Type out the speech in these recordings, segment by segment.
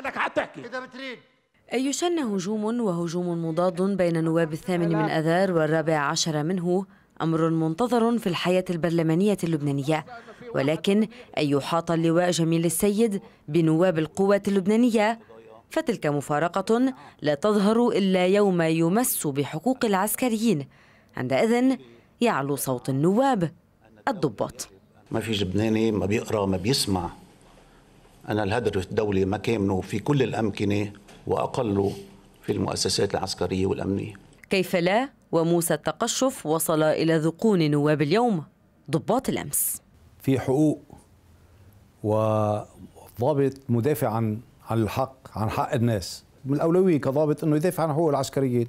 انك هتحكي اذا بتريد يشن هجوم وهجوم مضاد بين نواب الثامن من أذار والرابع عشر منه أمر منتظر في الحياة البرلمانية اللبنانية ولكن أن يحاط اللواء جميل السيد بنواب القوات اللبنانية فتلك مفارقة لا تظهر إلا يوم يمس بحقوق العسكريين عندئذ يعلو صوت النواب الضباط ما في لبناني ما بيقرأ ما بيسمع أن الهدر الدولي مكامنه في كل الأمكنة وأقله في المؤسسات العسكرية والأمنية كيف لا وموسى التقشف وصل إلى ذقون نواب اليوم ضباط الأمس في حقوق وضابط مدافع عن عن الحق عن حق الناس من الأولوية كضابط أنه يدافع عن حقوق العسكريين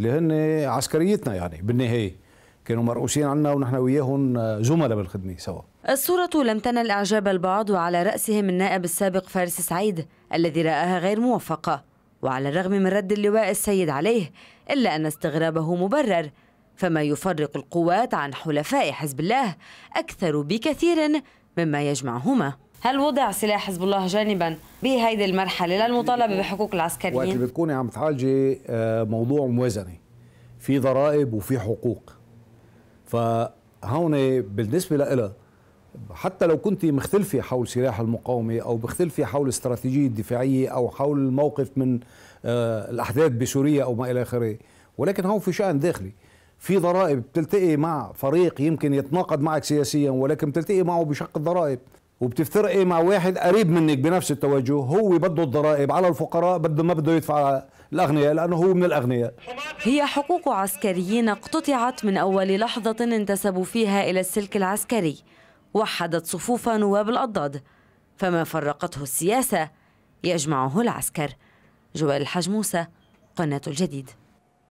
اللي هن عسكريتنا يعني بالنهاية كانوا مرؤوسين عنا ونحن وياهم آه، زملاء بالخدمه سوا الصورة لم تنل إعجاب البعض وعلى رأسهم النائب السابق فارس سعيد الذي رآها غير موفقة وعلى الرغم من رد اللواء السيد عليه إلا أن استغرابه مبرر فما يفرق القوات عن حلفاء حزب الله أكثر بكثير مما يجمعهما هل وضع سلاح حزب الله جانبا بهيدي المرحلة للمطالبة بحقوق العسكريين؟ وقت اللي بتكوني عم تعالجي آه، موضوع موازنة في ضرائب وفي حقوق فهون بالنسبه لها حتى لو كنت مختلفة حول سلاح المقاومة أو مختلفة حول استراتيجية الدفاعية أو حول الموقف من آه، الأحداث بسوريا أو ما إلى آخره ولكن هون في شأن داخلي في ضرائب بتلتقي مع فريق يمكن يتناقض معك سياسيا ولكن بتلتقي معه بشق الضرائب وبتفترقي إيه مع واحد قريب منك بنفس التوجه هو بده الضرائب على الفقراء بده ما بده يدفع الأغنياء لأنه هو من الأغنياء هي حقوق عسكريين اقتطعت من أول لحظة انتسبوا فيها إلى السلك العسكري وحدت صفوف نواب الأضداد فما فرقته السياسة يجمعه العسكر جوال الحجموسة موسى قناة الجديد